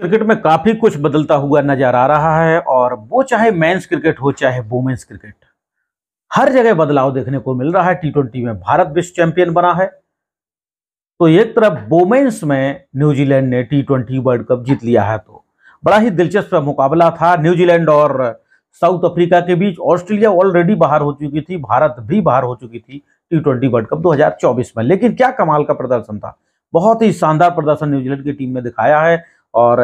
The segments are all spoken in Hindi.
क्रिकेट में काफी कुछ बदलता हुआ नजर आ रहा है और वो चाहे मेंस क्रिकेट हो चाहे वुमेन्स क्रिकेट हर जगह बदलाव देखने को मिल रहा है टी ट्वेंटी में भारत विश्व चैंपियन बना है तो एक तरफ वोमेन्स में न्यूजीलैंड ने टी ट्वेंटी वर्ल्ड कप जीत लिया है तो बड़ा ही दिलचस्प मुकाबला था न्यूजीलैंड और साउथ अफ्रीका के बीच ऑस्ट्रेलिया ऑलरेडी बाहर हो चुकी थी भारत भी बाहर हो चुकी थी टी ट्वेंटी वर्ल्ड कप 2024 में लेकिन क्या कमाल का प्रदर्शन था बहुत ही शानदार प्रदर्शन न्यूजीलैंड की टीम ने दिखाया है और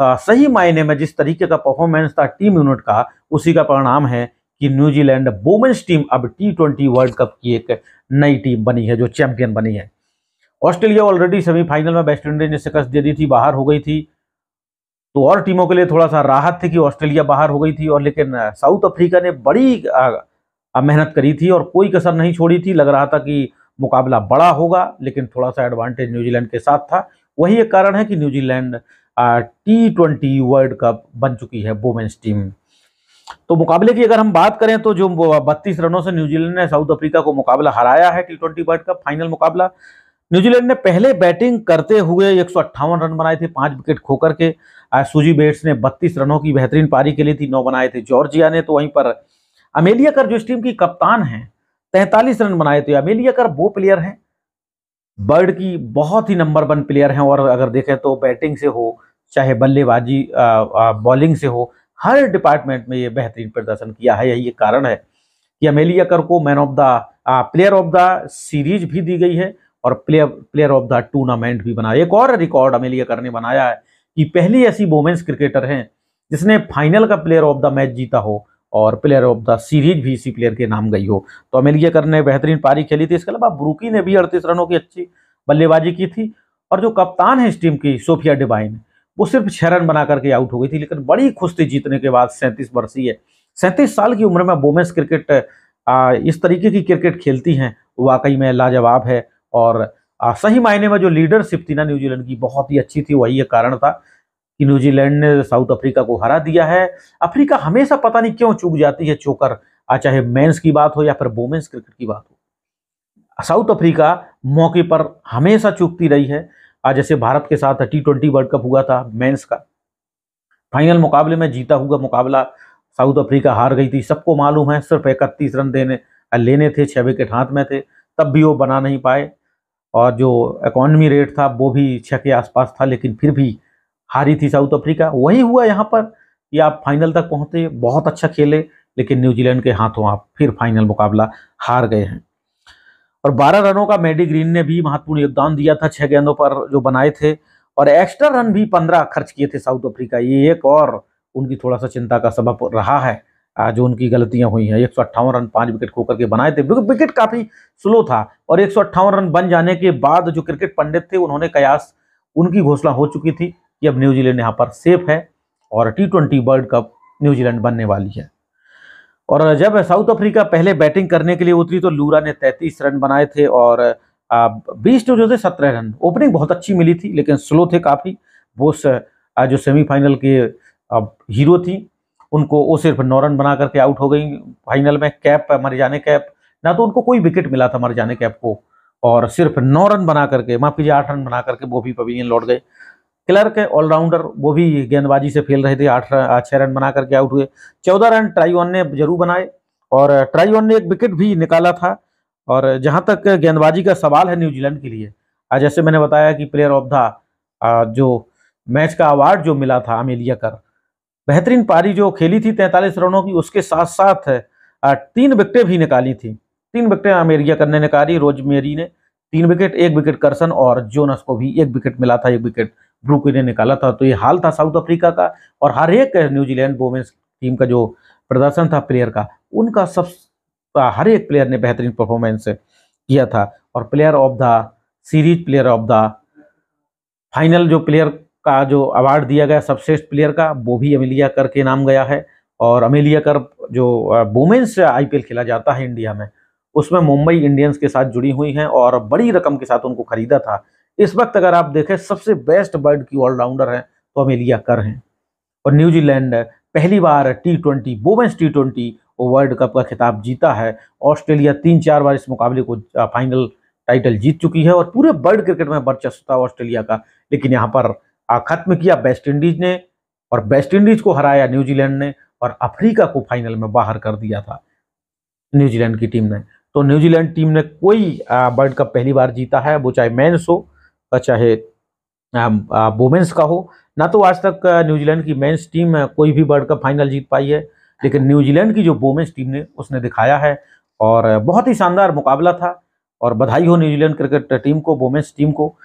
आ, सही मायने में जिस तरीके का परफॉर्मेंस था टीम यूनिट का उसी का परिणाम है कि न्यूजीलैंड वुमेन्स टीम अब टी ट्वेंटी वर्ल्ड कप की एक नई टीम बनी है जो चैंपियन बनी है ऑस्ट्रेलिया ऑलरेडी सेमीफाइनल में वेस्ट इंडीज ने शिकस्त दे दी थी बाहर हो गई थी तो और टीमों के लिए थोड़ा सा राहत थी कि ऑस्ट्रेलिया बाहर हो गई थी और लेकिन साउथ अफ्रीका ने बड़ी मेहनत करी थी और कोई कसर नहीं छोड़ी थी लग रहा था कि मुकाबला बड़ा होगा लेकिन थोड़ा सा एडवांटेज न्यूजीलैंड के साथ था वही एक कारण है कि New Zealand T twenty world cup बन चुकी है वोमेन्स टीम तो मुकाबले की अगर हम बात करें तो जो बत्तीस रनों से न्यूजीलैंड ने साउथ अफ्रीका को मुकाबला हराया है T twenty world cup final मुकाबला न्यूजीलैंड ने पहले बैटिंग करते हुए एक रन बनाए थे पांच विकेट खोकर के सुजी बेट्स ने 32 रनों की बेहतरीन पारी के लिए थी नौ बनाए थे जॉर्जिया ने तो वहीं पर अमेलिया कर जो इस टीम की कप्तान हैं तैंतालीस रन बनाए थे अमेलिया कर वो प्लेयर हैं बर्ड की बहुत ही नंबर वन प्लेयर हैं और अगर देखें तो बैटिंग से हो चाहे बल्लेबाजी बॉलिंग से हो हर डिपार्टमेंट में ये बेहतरीन प्रदर्शन किया है यही एक कारण है कि अमेली अकर को man of the player of the series भी दी गई है और player player of the tournament भी बनाया एक और रिकॉर्ड अमेली अकर ने बनाया है कि पहली ऐसी वोमेंस क्रिकेटर हैं जिसने फाइनल का प्लेयर ऑफ द मैच जीता हो और प्लेयर ऑफ द सीरीज भी इसी प्लेयर के नाम गई हो तो अमेलिया कर ने बेहतरीन पारी खेली थी इसके अलावा ब्रूकी ने भी अड़तीस रनों की अच्छी बल्लेबाजी की थी और जो कप्तान है इस टीम की सोफिया डिवाइन वो सिर्फ छह रन बना करके आउट हो गई थी लेकिन बड़ी खुश थी जीतने के बाद सैंतीस वर्षीय सैंतीस साल की उम्र में वोमेंस क्रिकेट इस तरीके की क्रिकेट खेलती हैं वाकई में लाजवाब है और सही मायने में जो लीडरशिप थी ना न्यूजीलैंड की बहुत ही अच्छी थी वही एक कारण था कि न्यूजीलैंड ने साउथ अफ्रीका को हरा दिया है अफ्रीका हमेशा पता नहीं क्यों चूक जाती है चोकर चाहे मेंस की बात हो या फिर वोमेन्स क्रिकेट की बात हो साउथ अफ्रीका मौके पर हमेशा चूकती रही है आज जैसे भारत के साथ टी ट्वेंटी वर्ल्ड कप हुआ था मेंस का फाइनल मुकाबले में जीता हुआ मुकाबला साउथ अफ्रीका हार गई थी सबको मालूम है सिर्फ इकतीस रन देने लेने थे छः विकेट हाथ में थे तब भी वो बना नहीं पाए और जो इकॉनमी रेट था वो भी छः के आसपास था लेकिन फिर भी हारी थी साउथ अफ्रीका वही हुआ यहाँ पर कि आप फाइनल तक पहुँचे बहुत अच्छा खेले लेकिन न्यूजीलैंड के हाथों आप फिर फाइनल मुकाबला हार गए हैं और 12 रनों का मेडी ग्रीन ने भी महत्वपूर्ण योगदान दिया था छह गेंदों पर जो बनाए थे और एक्स्ट्रा रन भी 15 खर्च किए थे साउथ अफ्रीका ये एक और उनकी थोड़ा सा चिंता का सबब रहा है जो उनकी गलतियां हुई हैं एक रन पाँच विकेट खोकर के बनाए थे विकेट काफ़ी स्लो था और एक रन बन जाने के बाद जो क्रिकेट पंडित थे उन्होंने कयास उनकी घोषणा हो चुकी थी कि अब न्यूजीलैंड यहाँ पर सेफ है और T twenty world cup New Zealand बनने वाली है और जब साउथ अफ्रीका पहले बैटिंग करने के लिए उतरी तो लूरा ने तैंतीस रन बनाए थे और बीस टू तो जो थे सत्रह रन ओपनिंग बहुत अच्छी मिली थी लेकिन स्लो थे काफ़ी वो जो सेमीफाइनल के हीरो थी उनको वो सिर्फ नौ रन बना करके आउट हो गई फाइनल में कैप मर जाने कैप ना तो उनको कोई विकेट मिला था मर जाने कैप को और सिर्फ नौ रन बना करके माफ कीजिए आठ रन बना करके वो भी पवीलियन लौट गए क्लर्क है ऑलराउंडर वो भी गेंदबाजी से फेल रहे थे आठ छः रन बना करके आउट हुए चौदह रन ट्राई ने जरूर बनाए और ट्राईवन ने एक विकेट भी निकाला था और जहां तक गेंदबाजी का सवाल है न्यूजीलैंड के लिए आज जैसे मैंने बताया कि प्लेयर ऑफ द जो मैच का अवार्ड जो मिला था अमेलिया कर बेहतरीन पारी जो खेली थी तैंतालीस रनों की उसके साथ साथ तीन विकटें भी निकाली थी तीन विकटें अमेरिया करने निकाली रोज मेरी ने तीन विकेट एक विकेट करसन और जोनस को भी एक विकेट मिला था एक विकेट ब्रूक ने निकाला था तो ये हाल था साउथ अफ्रीका का और हर एक न्यूजीलैंड वोमेंस टीम का जो प्रदर्शन था प्लेयर का उनका सब हर एक प्लेयर ने बेहतरीन परफॉर्मेंस किया था और player of the series player of the final जो प्लेयर का जो अवार्ड दिया गया सबश्रेष्ठ प्लेयर का वो भी अमेलिया कर के नाम गया है और अमेलिया कर जो वोमेंस आईपीएल खेला जाता है इंडिया में उसमें मुंबई इंडियंस के साथ जुड़ी हुई हैं और बड़ी रकम के साथ उनको खरीदा था इस वक्त अगर आप देखें सबसे बेस्ट वर्ल्ड की ऑलराउंडर है तो अमेलिया कर हैं और न्यूजीलैंड पहली बार T twenty women's T twenty world cup का खिताब जीता है ऑस्ट्रेलिया तीन चार बार इस मुकाबले को फाइनल टाइटल जीत चुकी है और पूरे वर्ल्ड क्रिकेट में वर्चस्व था ऑस्ट्रेलिया का लेकिन यहाँ पर खत्म किया वेस्ट इंडीज ने और वेस्ट इंडीज को हराया न्यूजीलैंड ने और अफ्रीका को फाइनल में बाहर कर दिया था न्यूजीलैंड की टीम ने तो न्यूजीलैंड टीम ने कोई वर्ल्ड कप पहली बार जीता है वो चाहे मैंस हो चाहे वुमेंस का हो ना तो आज तक न्यूजीलैंड की मेंस टीम कोई भी वर्ल्ड कप फाइनल जीत पाई है लेकिन न्यूजीलैंड की जो वुमेंस टीम ने उसने दिखाया है और बहुत ही शानदार मुकाबला था और बधाई हो न्यूजीलैंड क्रिकेट टीम को वुमेंस टीम को